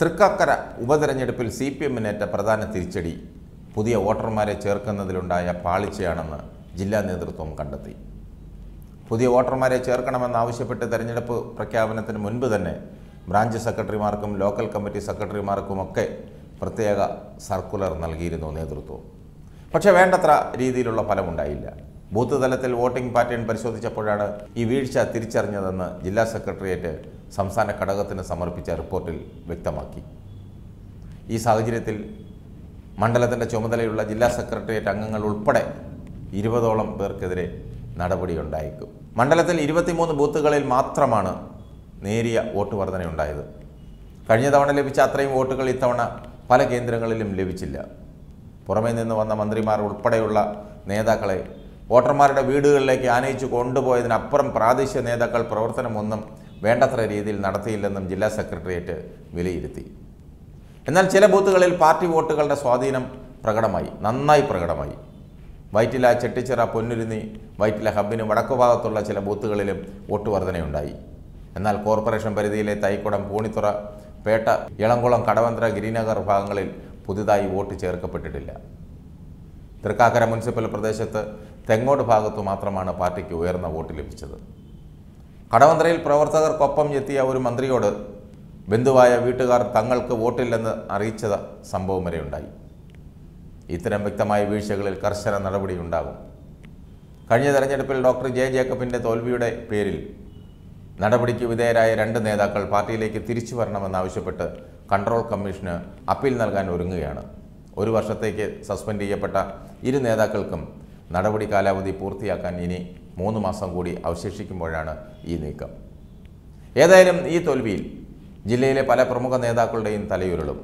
തൃക്കാക്കര ഉപതെരഞ്ഞെടുപ്പിൽ C P ഏറ്റ പ്രധാന തിരിച്ചടി പുതിയ വോട്ടർമാരെ ചേർക്കുന്നതിലുണ്ടായ പാളിച്ചയാണെന്ന് ജില്ലാ നേതൃത്വം കണ്ടെത്തി പുതിയ വോട്ടർമാരെ ചേർക്കണമെന്നാവശ്യപ്പെട്ട് തെരഞ്ഞെടുപ്പ് പ്രഖ്യാപനത്തിന് മുൻപ് തന്നെ ബ്രാഞ്ച് സെക്രട്ടറിമാർക്കും ലോക്കൽ കമ്മിറ്റി സെക്രട്ടറിമാർക്കുമൊക്കെ പ്രത്യേക സർക്കുലർ നൽകിയിരുന്നു നേതൃത്വം പക്ഷേ വേണ്ടത്ര രീതിയിലുള്ള ഫലമുണ്ടായില്ല ബൂത്ത് തലത്തിൽ വോട്ടിംഗ് പാറ്റേൺ പരിശോധിച്ചപ്പോഴാണ് ഈ വീഴ്ച തിരിച്ചറിഞ്ഞതെന്ന് ജില്ലാ സെക്രട്ടേറിയറ്റ് സംസ്ഥാന ഘടകത്തിന് സമർപ്പിച്ച റിപ്പോർട്ടിൽ വ്യക്തമാക്കി ഈ സാഹചര്യത്തിൽ മണ്ഡലത്തിൻ്റെ ചുമതലയുള്ള ജില്ലാ സെക്രട്ടേറിയറ്റ് അംഗങ്ങൾ ഉൾപ്പെടെ ഇരുപതോളം പേർക്കെതിരെ നടപടിയുണ്ടായേക്കും മണ്ഡലത്തിൽ ഇരുപത്തിമൂന്ന് ബൂത്തുകളിൽ മാത്രമാണ് നേരിയ വോട്ട് വർധനയുണ്ടായത് കഴിഞ്ഞ തവണ ലഭിച്ച അത്രയും വോട്ടുകൾ ഇത്തവണ പല കേന്ദ്രങ്ങളിലും ലഭിച്ചില്ല പുറമേ നിന്ന് വന്ന മന്ത്രിമാർ ഉൾപ്പെടെയുള്ള നേതാക്കളെ വോട്ടർമാരുടെ വീടുകളിലേക്ക് ആനയിച്ചു കൊണ്ടുപോയതിനപ്പുറം പ്രാദേശിക നേതാക്കൾ പ്രവർത്തനമൊന്നും വേണ്ടത്ര രീതിയിൽ നടത്തിയില്ലെന്നും ജില്ലാ സെക്രട്ടേറിയറ്റ് വിലയിരുത്തി എന്നാൽ ചില ബൂത്തുകളിൽ പാർട്ടി വോട്ടുകളുടെ സ്വാധീനം പ്രകടമായി നന്നായി പ്രകടമായി വൈറ്റില ചെട്ടിച്ചിറ പൊന്നുരുന്നി വൈറ്റില ഹബിന് ഭാഗത്തുള്ള ചില ബൂത്തുകളിലും വോട്ട് വർധനയുണ്ടായി എന്നാൽ കോർപ്പറേഷൻ പരിധിയിലെ തൈക്കുടം പൂണിത്തുറ പേട്ട ഇളംകുളം കടവന്ത്ര ഗിരിനഗർ ഭാഗങ്ങളിൽ പുതുതായി വോട്ട് ചേർക്കപ്പെട്ടിട്ടില്ല തൃക്കാക്കര മുനിസിപ്പൽ പ്രദേശത്ത് തെങ്ങോട് ഭാഗത്തു മാത്രമാണ് പാർട്ടിക്ക് ഉയർന്ന വോട്ട് ലഭിച്ചത് കടവന്ത്രയിൽ പ്രവർത്തകർക്കൊപ്പം എത്തിയ ഒരു മന്ത്രിയോട് ബന്ധുവായ വീട്ടുകാർ തങ്ങൾക്ക് വോട്ടില്ലെന്ന് അറിയിച്ച സംഭവം വരെയുണ്ടായി ഇത്തരം വ്യക്തമായ വീഴ്ചകളിൽ കർശന നടപടിയുണ്ടാകും കഴിഞ്ഞ തെരഞ്ഞെടുപ്പിൽ ഡോക്ടർ ജെ ജേക്കബിൻ്റെ തോൽവിയുടെ പേരിൽ നടപടിക്ക് വിധേയരായ രണ്ട് നേതാക്കൾ പാർട്ടിയിലേക്ക് തിരിച്ചു വരണമെന്നാവശ്യപ്പെട്ട് കൺട്രോൾ കമ്മീഷന് അപ്പീൽ നൽകാൻ ഒരുങ്ങുകയാണ് ഒരു വർഷത്തേക്ക് സസ്പെൻഡ് ചെയ്യപ്പെട്ട ഇരു നേതാക്കൾക്കും നടപടി കാലാവധി പൂർത്തിയാക്കാൻ ഇനി മൂന്ന് മാസം കൂടി അവശേഷിക്കുമ്പോഴാണ് ഈ നീക്കം ഏതായാലും ഈ തോൽവിയിൽ ജില്ലയിലെ പല പ്രമുഖ നേതാക്കളുടെയും തലയുരുളും